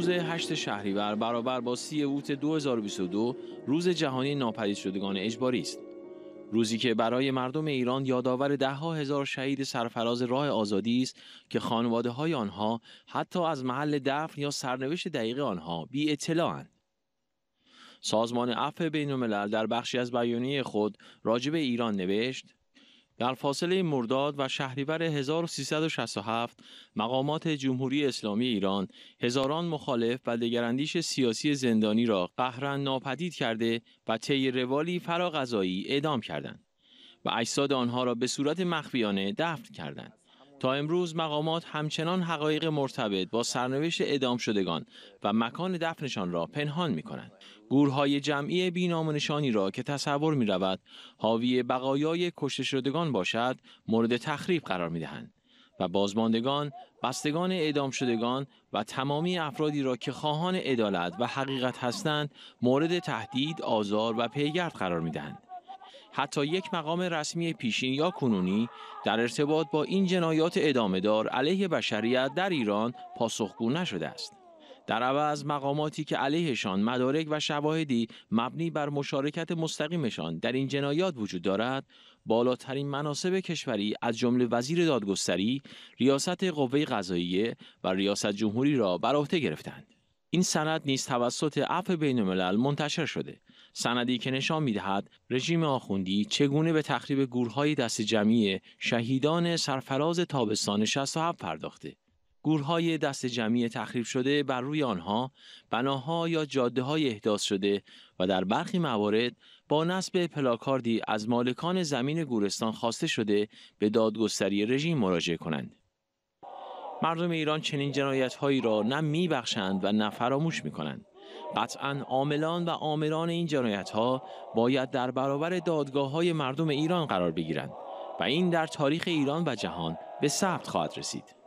روز 8 شهریور برابر با 30 اوت 2022 روز جهانی ناپدید شدگان اجباری است. روزی که برای مردم ایران یادآور دهها هزار شهید سرفراز راه آزادی است که خانواده های آنها حتی از محل دفن یا سرنوشت دقیق آنها بی اطلاعند. سازمان عفو بین در بخشی از بیانیه خود راجب ایران نوشت در فاصله مرداد و شهریور 1367 مقامات جمهوری اسلامی ایران هزاران مخالف و دگراندیش سیاسی زندانی را قهرن ناپدید کرده و طی روالی فراغذایی اعدام کردند و اجساد آنها را به صورت مخفیانه دفن کردند. تا امروز مقامات همچنان حقایق مرتبط با سرنوشت ادام شدگان و مکان دفنشان را پنهان می کنند. گورهای جمعی بینام و نشانی را که تصور می رود حاوی بقایای کشته شدگان باشد مورد تخریب قرار می دهند. و بازماندگان، بستگان اعدام شدگان و تمامی افرادی را که خواهان عدالت و حقیقت هستند مورد تهدید، آزار و پیگرد قرار می دهند. حتی یک مقام رسمی پیشین یا کنونی در ارتباط با این جنایات ادامه دار علیه بشریت در ایران پاسخگو نشده است. در عوض مقاماتی که علیهشان مدارک و شواهدی مبنی بر مشارکت مستقیمشان در این جنایات وجود دارد بالاترین مناسب کشوری از جمله وزیر دادگستری ریاست قوه قضاییه و ریاست جمهوری را بر عهده گرفتند این سند نیز توسط عفو بین منتشر شده سندی که نشان میدهد رژیم آخوندی چگونه به تخریب گورهای دست جمعی شهیدان سرفراز تابستان 67 پرداخته گورهای دست جمعی تخریب شده بر روی آنها بناها یا جاده های احداث شده و در برخی موارد با نصب پلاکاردی از مالکان زمین گورستان خواسته شده به دادگستری رژیم مراجعه کنند مردم ایران چنین هایی را نه میبخشند و نه فراموش میکنند قطعا عاملان و آمران این جنایت ها باید در برابر دادگاه های مردم ایران قرار بگیرند و این در تاریخ ایران و جهان به ثبت خواهد رسید